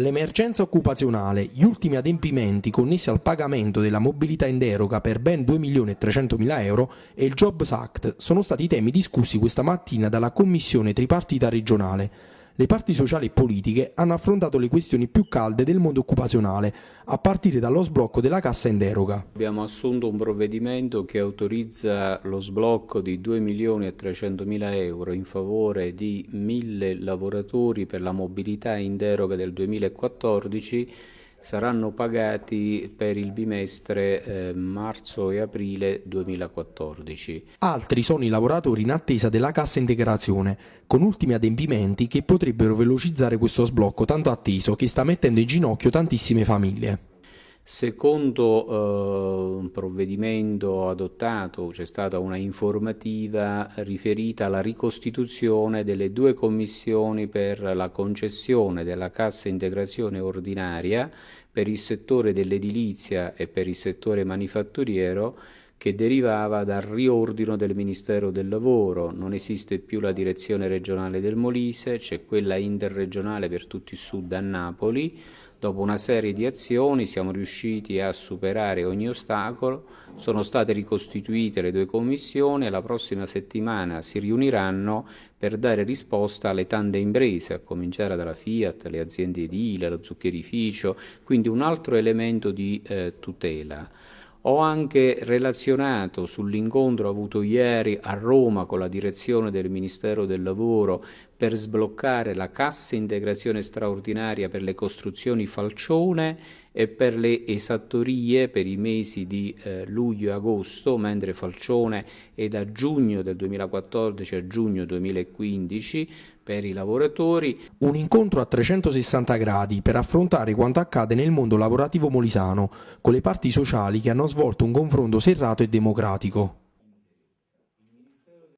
L'emergenza occupazionale, gli ultimi adempimenti connessi al pagamento della mobilità in deroga per ben 2.300.000 euro e il Jobs Act sono stati i temi discussi questa mattina dalla Commissione tripartita regionale le parti sociali e politiche hanno affrontato le questioni più calde del mondo occupazionale, a partire dallo sblocco della cassa in deroga. Abbiamo assunto un provvedimento che autorizza lo sblocco di 2 milioni e 300 mila euro in favore di mille lavoratori per la mobilità in deroga del 2014 saranno pagati per il bimestre eh, marzo e aprile 2014. Altri sono i lavoratori in attesa della cassa integrazione, con ultimi adempimenti che potrebbero velocizzare questo sblocco tanto atteso che sta mettendo in ginocchio tantissime famiglie. Secondo eh, un provvedimento adottato c'è stata una informativa riferita alla ricostituzione delle due commissioni per la concessione della cassa integrazione ordinaria per il settore dell'edilizia e per il settore manifatturiero che derivava dal riordino del Ministero del Lavoro, non esiste più la direzione regionale del Molise, c'è quella interregionale per tutto il sud a Napoli, Dopo una serie di azioni siamo riusciti a superare ogni ostacolo, sono state ricostituite le due commissioni e la prossima settimana si riuniranno per dare risposta alle tante imprese, a cominciare dalla Fiat, le aziende edile, lo zuccherificio, quindi un altro elemento di eh, tutela. Ho anche relazionato sull'incontro avuto ieri a Roma con la direzione del Ministero del Lavoro per sbloccare la cassa integrazione straordinaria per le costruzioni falcione e per le esattorie per i mesi di eh, luglio e agosto, mentre Falcione è da giugno del 2014 a giugno 2015 per i lavoratori. Un incontro a 360 gradi per affrontare quanto accade nel mondo lavorativo molisano, con le parti sociali che hanno svolto un confronto serrato e democratico.